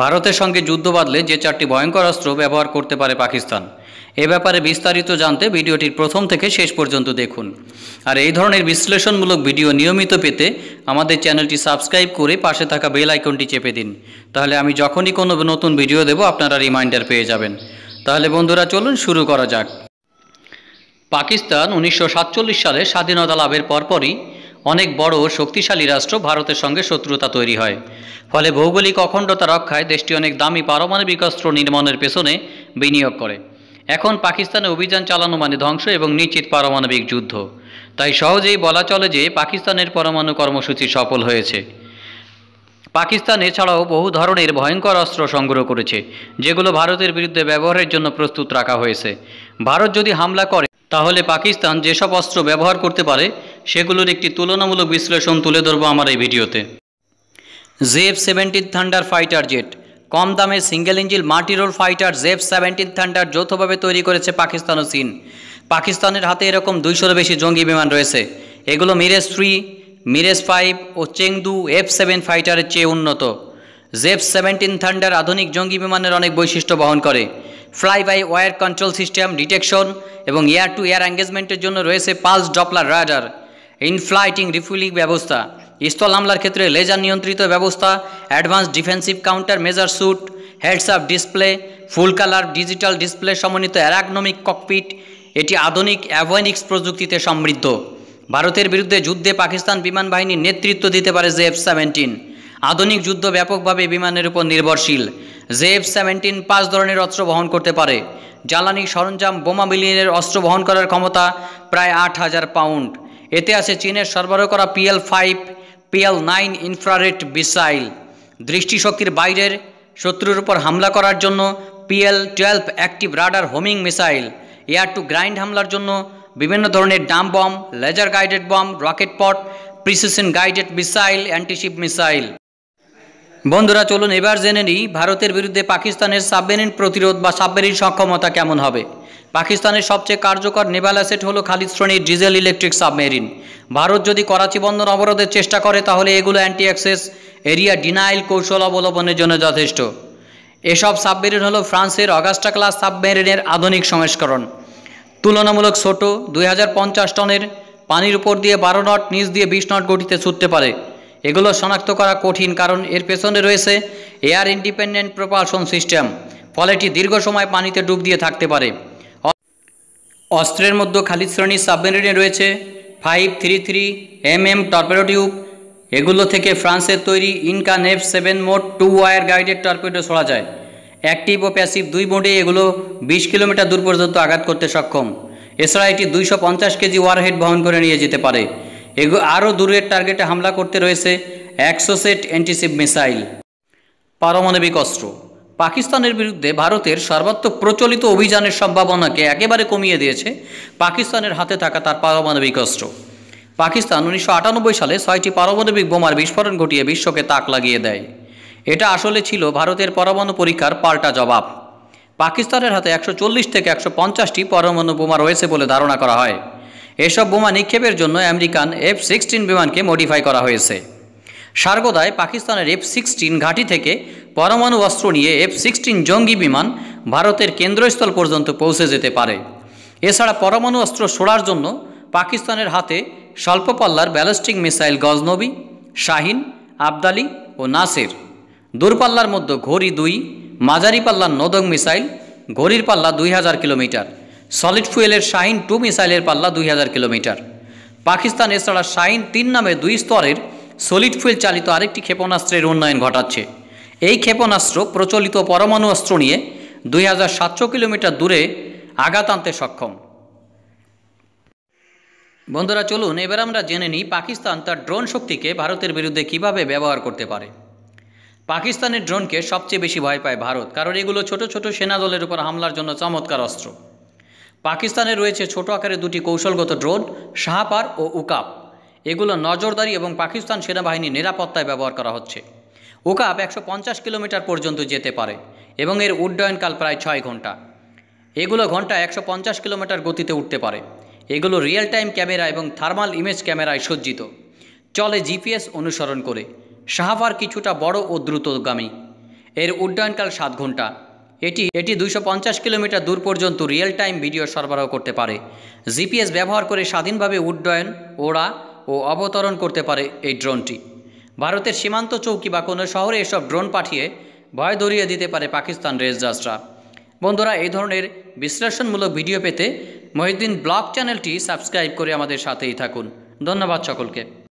ভারতের সঙ্গে যুদ্ধ বাঁধলে যে চারটি ভয়ঙ্কর অস্ত্র ব্যবহার করতে পারে পাকিস্তান এ ব্যাপারে বিস্তারিত জানতে ভিডিওটির প্রথম থেকে শেষ পর্যন্ত দেখুন আর এই ধরনের বিশ্লেষণমূলক ভিডিও নিয়মিত পেতে আমাদের চ্যানেলটি সাবস্ক্রাইব করে পাশে থাকা বেল আইকনটি চেপে দিন তাহলে আমি যখনই কোনো নতুন ভিডিও দেব আপনারা রিমাইন্ডার পেয়ে যাবেন তাহলে বন্ধুরা চলুন শুরু করা যাক পাকিস্তান উনিশশো সালে স্বাধীনতা লাভের পরপরই অনেক বড় শক্তিশালী রাষ্ট্র ভারতের সঙ্গে শত্রুতা তৈরি হয় ফলে ভৌগোলিক অখণ্ডতা রক্ষায় দেশটি অনেক দামি পারমাণবিক অস্ত্র নির্মাণের পেছনে বিনিয়োগ করে এখন পাকিস্তানে অভিযান চালানো মানে ধ্বংস এবং নিশ্চিত পারমাণবিক যুদ্ধ তাই সহজেই বলা চলে যে পাকিস্তানের পরমাণু কর্মসূচি সফল হয়েছে পাকিস্তান এছাড়াও বহু ধরনের ভয়ঙ্কর অস্ত্র সংগ্রহ করেছে যেগুলো ভারতের বিরুদ্ধে ব্যবহারের জন্য প্রস্তুত রাখা হয়েছে ভারত যদি হামলা করে তাহলে পাকিস্তান যেসব অস্ত্র ব্যবহার করতে পারে সেগুলোর একটি তুলনামূলক বিশ্লেষণ তুলে ধরবো আমার এই ভিডিওতে J F seventeen thunder fighter jet কম দামে single engine multirole fighter J F seventeen thunder যৌথভাবে তৈরি করেছে পাকিস্তান ও চীন পাকিস্তানের হাতে এরকম দুইশোর বেশি জঙ্গি বিমান রয়েছে এগুলো মিরেজ থ্রি মিরেজ ফাইভ ও চেংদু এফ সেভেন ফাইটারের চেয়ে উন্নত জেফ সেভেন্টিন থান্ডার আধুনিক জঙ্গি বিমানের অনেক বৈশিষ্ট্য বহন করে fly by wire control system detection এবং এয়ার টু এয়ার এঙ্গেজমেন্টের জন্য রয়েছে pulse doppler radar inflight refuelling ব্যবস্থা স্থল হামলার ক্ষেত্রে লেজার নিয়ন্ত্রিত ব্যবস্থা advance defensive counter measure shoot heads up display full colour digital display সমন্বিত অ্যারাগনমিক ককপিট এটি আধুনিক অ্যাভয়নিক্স প্রযুক্তিতে সমৃদ্ধ ভারতের বিরুদ্ধে যুদ্ধে পাকিস্তান বিমান বাহিনীর নেতৃত্ব দিতে পারে জে এফ সেভেন্টিন আধুনিক যুদ্ধ ব্যাপকভাবে বিমানের উপর নির্ভরশীল জে এফ সেভেন্টিন পাঁচ ধরনের অস্ত্র বহন করতে পারে জ্বালানি সরঞ্জাম বোমা বিলিয়নের অস্ত্র বহন করার ক্ষমতা প্রায় আট হাজার পাউন্ড এতে আছে চীনের সরবরাহ করা P L five P L nine infrared missile দৃষ্টিশক্তির বাইরের শত্রুর উপর হামলা করার জন্য P L twelve active radar homing missile air to ground হামলার জন্য বিভিন্ন ধরনের dumb bomb laser guided bomb rocket pod precision guided missile antiship missile বন্ধুরা চলুন এবার জেনে নিই ভারতের বিরুদ্ধে পাকিস্তানের সাবমেরিন প্রতিরোধ বা সাবমেরিন সক্ষমতা কেমন হবে পাকিস্তানের সবচেয়ে কার্যকর নেভাল অ্যাসেট হলো খালিদ শ্রেণীর ডিজেল ইলেকট্রিক সাবমেরিন ভারত যদি করাচি বন্দর অবরোধের চেষ্টা করে তাহলে এগুলো অ্যান্টি অ্যাক্সেস এরিয়া ডিনাইল কৌশল অবলম্বনের জন্য যথেষ্ট এসব সাবমেরিন হলো ফ্রান্সের অগাস্টা ক্লাস সাবমেরিনের আধুনিক সংস্করণ তুলনামূলক ছোট দুই টনের পানির উপর দিয়ে বারো নট নিচ দিয়ে বিশ নট গতিতে ছুটতে পারে এগুলো শনাক্ত করা কঠিন কারণ এর পেছনে রয়েছে এয়ার ইন্ডিপেন্ডেন্ট প্রপালশন সিস্টেম ফলে এটি দীর্ঘ সময় পানিতে ডুব দিয়ে থাকতে পারে অস্ত্রের মধ্যে খালিদ শ্রেণীর সাবমেরিনে রয়েছে five three three M M torpedo tube এগুলো থেকে ফ্রান্সের তৈরি ইনকা নেভ seven mod two wire guided torpedo ছড়া যায় অ্যাক্টিভ ও প্যাসিভ দুই মোডে এগুলো বিশ কিলোমিটার দূর পর্যন্ত আঘাত করতে সক্ষম এছাড়া এটি দুইশো পঞ্চাশ কেজি ওয়ারহেড বহন করে নিয়ে যেতে পারে এগু আরও দূরের টার্গেটে হামলা করতে রয়েছে একশো সেট অ্যান্টিসিভ মিসাইল পারমাণবিক অস্ত্র পাকিস্তানের বিরুদ্ধে ভারতের সর্বাত্মক প্রচলিত অভিযানের সম্ভাবনাকে একেবারে কমিয়ে দিয়েছে পাকিস্তানের হাতে থাকা তার পারমাণবিক অস্ত্র পাকিস্তান উনিশশো সালে ছয়টি পারমাণবিক বোমার বিস্ফোরণ ঘটিয়ে বিশ্বকে তাক লাগিয়ে দেয় এটা আসলে ছিল ভারতের পরমাণু পরীক্ষার পাল্টা জবাব পাকিস্তানের হাতে একশো থেকে একশো পঞ্চাশটি পরমাণু বোমা রয়েছে বলে ধারণা করা হয় এসব বোমা নিক্ষেপের জন্য আমেরিকান এফ সিক্সটিন বিমানকে মডিফাই করা হয়েছে সার্গোদায় পাকিস্তানের এফ সিক্সটিন ঘাঁটি থেকে পরমাণু অস্ত্র নিয়ে এফ সিক্সটিন জঙ্গি বিমান ভারতের কেন্দ্রস্থল পর্যন্ত পৌঁছে যেতে পারে এছাড়া পরমাণু অস্ত্র সরার জন্য পাকিস্তানের হাতে স্বল্পপাল্লার ব্যালিস্টিক মিসাইল গজনবী শাহিন আবদালি ও নাসের দূরপাল্লার মধ্যে ঘড়ি দুই মাঝারি পাল্লার নদং মিসাইল ঘড়ির পাল্লা দুই হাজার কিলোমিটার সলিড ফুয়েলের শাহিন টু মিসাইলের পাল্লা দুই হাজার কিলোমিটার পাকিস্তান এছাড়া শাহিন তিন নামে দুই স্তরের সলিড ফুয়েল চালিত আরেকটি ক্ষেপণাস্ত্রের উন্নয়ন ঘটাচ্ছে এই ক্ষেপণাস্ত্র প্রচলিত পরমাণু অস্ত্র নিয়ে দুই কিলোমিটার দূরে আঘাত আনতে সক্ষম বন্ধুরা চলুন এবার আমরা জেনে নিই পাকিস্তান তার ড্রোন শক্তিকে ভারতের বিরুদ্ধে কিভাবে ব্যবহার করতে পারে পাকিস্তানের ড্রোনকে সবচেয়ে বেশি ভয় পায় ভারত কারণ এগুলো ছোট ছোট সেনা দলের উপর হামলার জন্য চমৎকার অস্ত্র পাকিস্তানে রয়েছে ছোট আকারে দুটি কৌশলগত ড্রোন শাহাপার ও উকাপ এগুলো নজরদারি এবং পাকিস্তান সেনাবাহিনীর নিরাপত্তায় ব্যবহার করা হচ্ছে ওকাপ একশো কিলোমিটার পর্যন্ত যেতে পারে এবং এর উড্ডয়নকাল প্রায় ছয় ঘন্টা এগুলো ঘন্টা একশো কিলোমিটার গতিতে উঠতে পারে এগুলো রিয়েল টাইম ক্যামেরা এবং থার্মাল ইমেজ ক্যামেরায় সজ্জিত চলে জিপিএস অনুসরণ করে সাহাফার কিছুটা বড় ও দ্রুতগামী এর উড্ডয়নকাল সাত ঘন্টা এটি এটি দুইশো কিলোমিটার দূর পর্যন্ত রিয়েল টাইম ভিডিও সরবরাহ করতে পারে জিপিএস ব্যবহার করে স্বাধীনভাবে উড্ডয়ন ওড়া ও অবতরণ করতে পারে এই ড্রোনটি ভারতের সীমান্ত চৌকি বা কোনো শহরে এসব ড্রোন পাঠিয়ে ভয় ধরিয়ে দিতে পারে পাকিস্তান রেজার্সরা বন্ধুরা এই ধরনের বিশ্লেষণমূলক ভিডিও পেতে মহিদ্দিন ব্লগ চ্যানেলটি সাবস্ক্রাইব করে আমাদের সাথেই থাকুন ধন্যবাদ সকলকে